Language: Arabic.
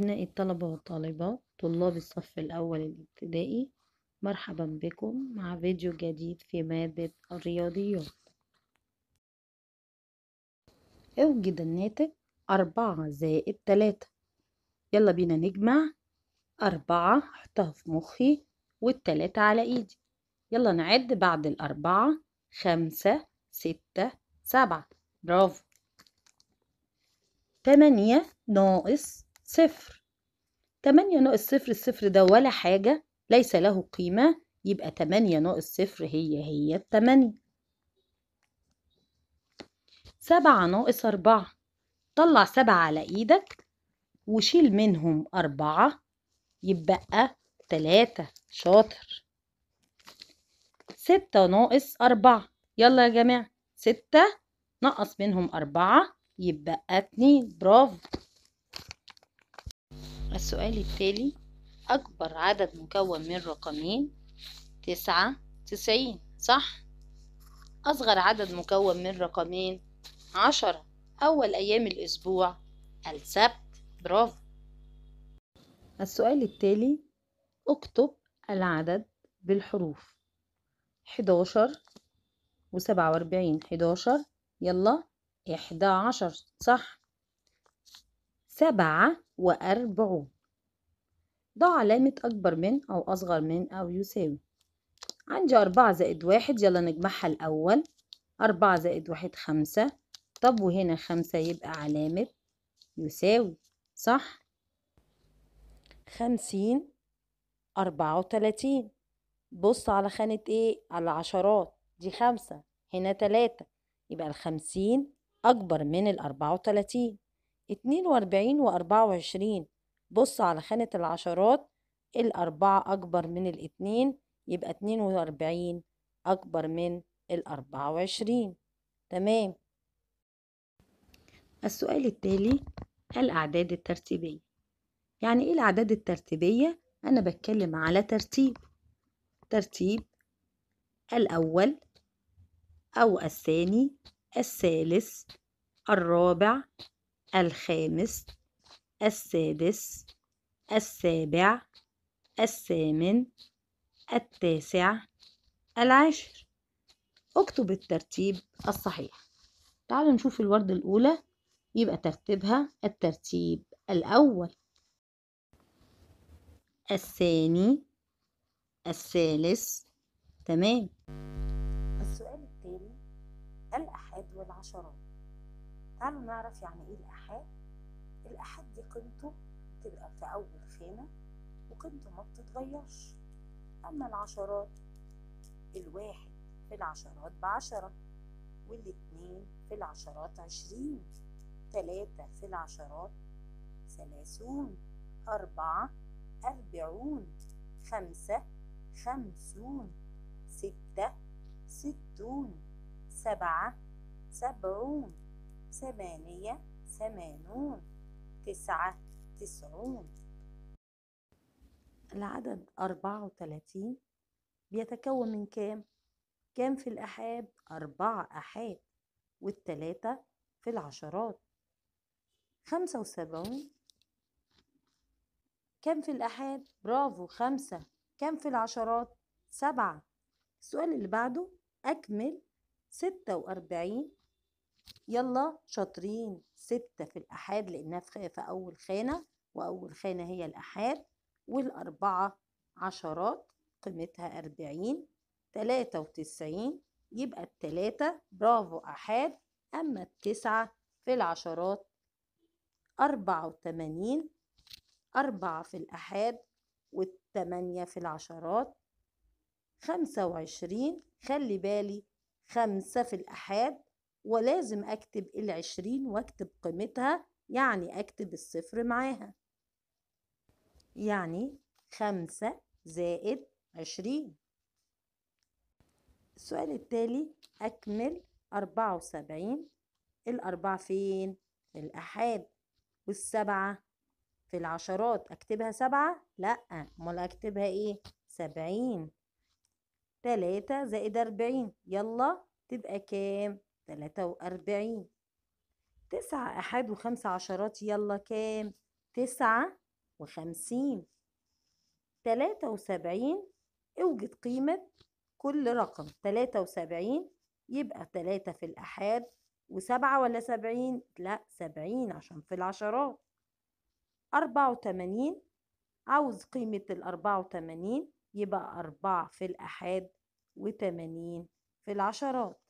أبناء الطلبة والطالبات طلاب الصف الأول الابتدائي مرحبا بكم مع فيديو جديد في مادة الرياضيات اوجد الناتج أربعة زائد تلاتة يلا بينا نجمع أربعة أحطها في مخي والتلاتة على إيدي يلا نعد بعد الأربعة خمسة ستة سبعة برافو تمانية ناقص صفر تمانية ناقص صفر الصفر ده ولا حاجة ليس له قيمة يبقى تمانية ناقص صفر هي هي التمانية سبعة ناقص أربعة طلع سبعة على إيدك وشيل منهم أربعة يبقى تلاتة شاطر ستة ناقص أربعة يلا يا جماعة ستة نقص منهم أربعة يبقى اتنين برافو السؤال التالي أكبر عدد مكون من رقمين تسعة تسعين صح؟ أصغر عدد مكون من رقمين عشرة أول أيام الأسبوع السبت برافو السؤال التالي اكتب العدد بالحروف حداشر وسبعة وأربعين حداشر يلا إحدى عشر صح سبعة وأربعون ضع علامة أكبر من أو أصغر من أو يساوي عندي أربعة زائد واحد يلا نجمعها الأول أربعة زائد واحد خمسة طب وهنا خمسة يبقى علامة يساوي صح خمسين أربعة وتلاتين بص على خانة ايه على عشرات دي خمسة هنا تلاتة يبقى الخمسين أكبر من الأربعة وتلاتين اتنين وأربعين وأربعة وعشرين بص على خانة العشرات الأربعة أكبر من الاتنين يبقى اتنين وأربعين أكبر من الأربعة وعشرين تمام السؤال التالي الأعداد الترتيبية يعني إيه الأعداد الترتيبية؟ أنا بتكلم على ترتيب ترتيب الأول أو الثاني الثالث الرابع الخامس السادس السابع الثامن التاسع العاشر اكتب الترتيب الصحيح تعالوا نشوف الوردة الأولى يبقى ترتيبها الترتيب الأول الثاني الثالث تمام السؤال الثاني الأحد والعشرات تعالوا نعرف يعني ايه الأحاد الأحاد دي قيمته تبقى في أول خانة وقيمته ما بتتغيرش أما العشرات الواحد في العشرات بعشرة والاتنين في العشرات عشرين تلاتة في العشرات ثلاثون أربعة أربعون خمسة خمسون ستة ستون سبعة سبعون ثمانية ثمانون تسعة تسعون العدد أربعة وتلاتين بيتكون من كام؟ كام في الأحاد؟ أربعة أحاد والتلاتة في العشرات خمسة وسبعون كم في الأحاد؟ برافو خمسة كم في العشرات؟ سبعة السؤال اللي بعده أكمل ستة وأربعين يلا شاطرين ستة في الأحاد لأنها في أول خانة وأول خانة هي الأحاد والأربعة عشرات قيمتها أربعين تلاتة وتسعين يبقى التلاتة برافو أحاد أما التسعة في العشرات أربعة وتمانين أربعة في الأحاد والتمانية في العشرات خمسة وعشرين خلي بالي خمسة في الأحاد ولازم أكتب العشرين وأكتب قيمتها يعني أكتب الصفر معاها يعني خمسة زائد عشرين السؤال التالي أكمل أربعة وسبعين الأربعة فين؟ في الأحاد والسبعة في العشرات أكتبها سبعة؟ لأ أمال أكتبها إيه؟ سبعين تلاتة زائد أربعين يلا تبقى كام؟ تلاتة وأربعين تسعة أحد وخمسة عشرات يلا كام تسعة وخمسين تلاتة وسبعين اوجد قيمة كل رقم تلاتة وسبعين يبقى تلاتة في الأحاد وسبعة ولا سبعين لا سبعين عشان في العشرات أربعة وتمانين عاوز قيمة الأربعة وتمانين يبقى أربعة في الأحاد وتمانين في العشرات